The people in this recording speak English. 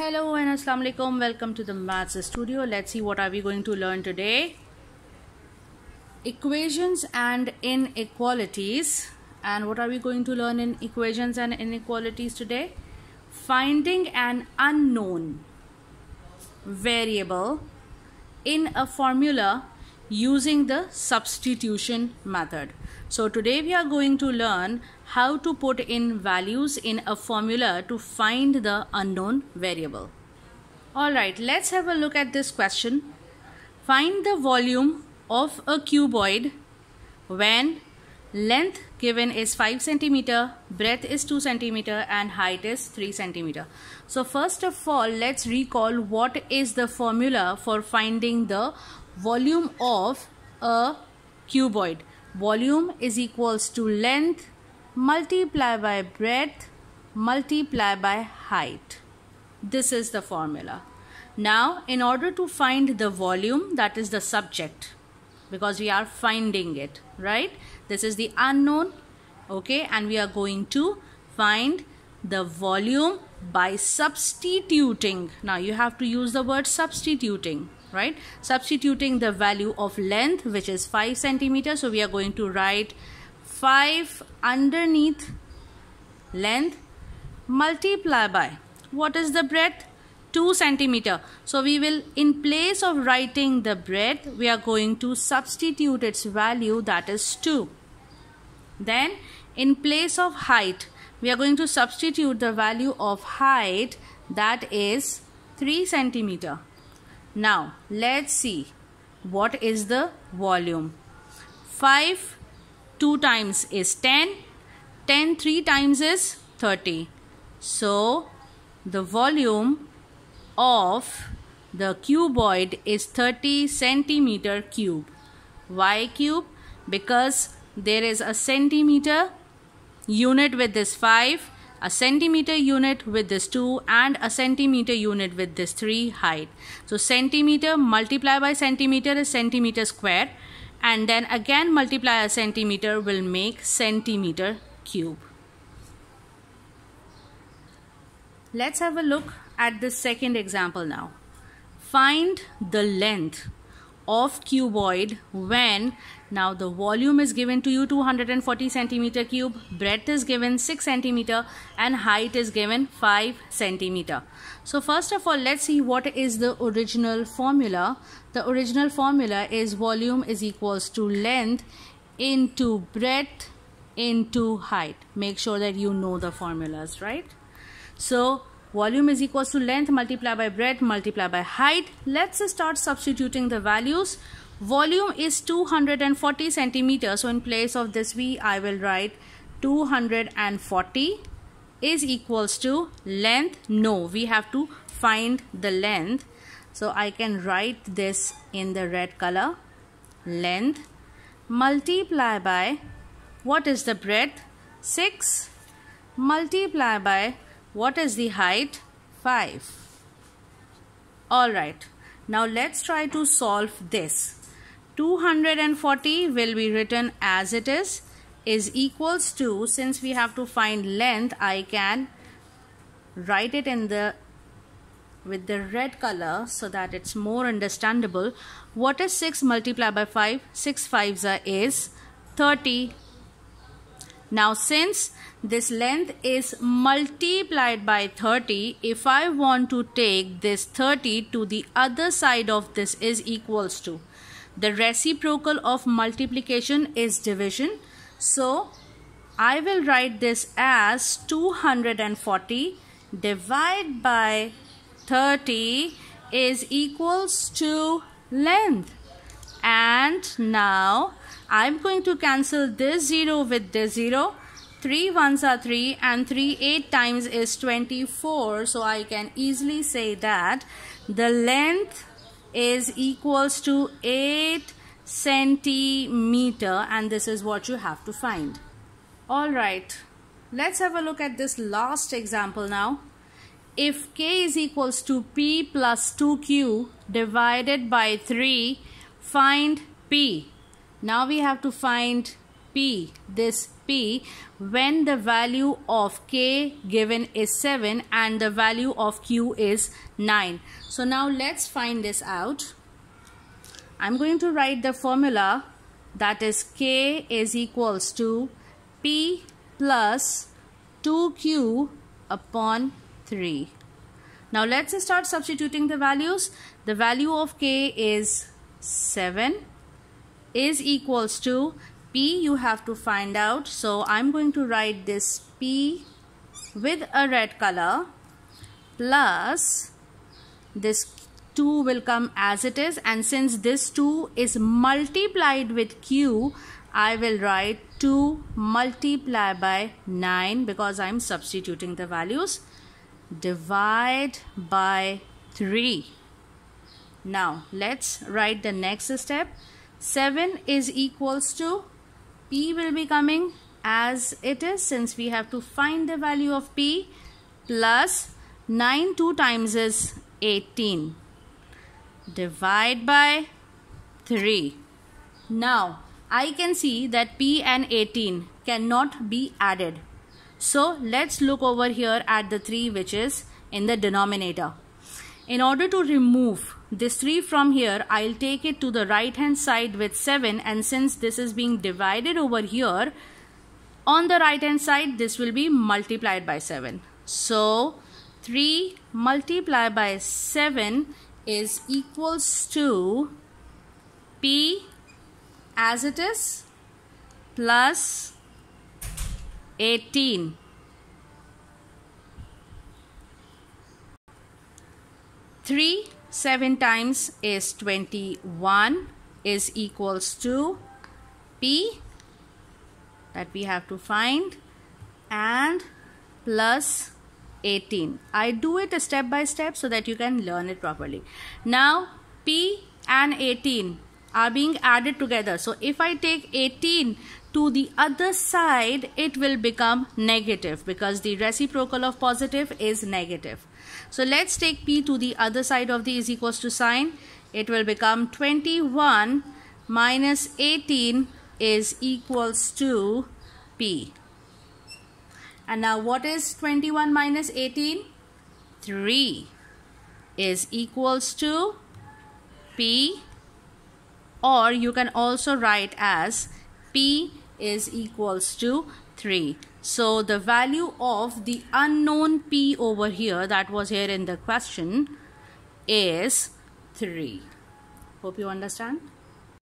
hello and Assalamualaikum. alaikum welcome to the maths studio let's see what are we going to learn today equations and inequalities and what are we going to learn in equations and inequalities today finding an unknown variable in a formula using the substitution method. So today we are going to learn how to put in values in a formula to find the unknown variable. Alright, let's have a look at this question. Find the volume of a cuboid when length given is 5 centimeter, breadth is 2 centimeter, and height is 3 centimeter. So first of all, let's recall what is the formula for finding the volume of a cuboid. Volume is equals to length multiply by breadth multiply by height. This is the formula. Now, in order to find the volume, that is the subject, because we are finding it, right? This is the unknown, okay? And we are going to find the volume by substituting. Now, you have to use the word substituting right substituting the value of length which is 5 centimeter so we are going to write 5 underneath length multiply by what is the breadth 2 centimeter so we will in place of writing the breadth we are going to substitute its value that is 2 then in place of height we are going to substitute the value of height that is 3 centimeter now let's see what is the volume. 5 2 times is 10, 10 3 times is 30. So the volume of the cuboid is 30 centimeter cube. Why cube? Because there is a centimeter unit with this 5 a centimeter unit with this 2 and a centimeter unit with this 3 height. So centimeter multiplied by centimeter is centimeter square and then again multiply a centimeter will make centimeter cube. Let's have a look at the second example now. Find the length of cuboid when now the volume is given to you 240 centimeter cube, breadth is given 6 centimeter and height is given 5 centimeter. So first of all let's see what is the original formula. The original formula is volume is equals to length into breadth into height. Make sure that you know the formulas right. So Volume is equal to length multiplied by breadth multiplied by height. Let's start substituting the values. Volume is 240 centimeters. So in place of this V, I will write 240 is equals to length. No, we have to find the length. So I can write this in the red color. Length multiply by what is the breadth? 6 multiply by what is the height? 5. Alright, now let's try to solve this. 240 will be written as it is is equals to since we have to find length I can write it in the with the red color so that it's more understandable what is 6 multiplied by 5 6 5s are is 30 now since this length is multiplied by 30, if I want to take this 30 to the other side of this is equals to. The reciprocal of multiplication is division. So I will write this as 240 divided by 30 is equals to length. And now I'm going to cancel this 0 with this 0. 3 ones are 3 and 3 8 times is 24. So I can easily say that the length is equals to 8 centimeter and this is what you have to find. Alright, let's have a look at this last example now if k is equals to p plus 2q divided by 3 find p now we have to find P, this P, when the value of K given is 7 and the value of Q is 9. So now let's find this out. I'm going to write the formula that is K is equals to P plus 2Q upon 3. Now let's start substituting the values. The value of K is 7 is equals to P you have to find out. So I'm going to write this P with a red color plus this 2 will come as it is and since this 2 is multiplied with q I will write 2 multiply by 9 because I'm substituting the values divide by 3 now let's write the next step 7 is equals to P will be coming as it is since we have to find the value of P plus 9 2 times is 18 divide by 3. Now I can see that P and 18 cannot be added. So let's look over here at the 3 which is in the denominator. In order to remove this 3 from here, I'll take it to the right hand side with 7 and since this is being divided over here, on the right hand side, this will be multiplied by 7. So, 3 multiplied by 7 is equals to P as it is plus 18. Three 7 times is 21 is equals to P that we have to find and plus 18. I do it step by step so that you can learn it properly. Now P and 18 are being added together. So if I take 18 to the other side, it will become negative because the reciprocal of positive is negative. So let's take P to the other side of the is equals to sign. It will become 21 minus 18 is equals to P. And now what is 21 minus 18? 3 is equals to P or you can also write as P is equals to 3. So the value of the unknown P over here that was here in the question is 3. Hope you understand.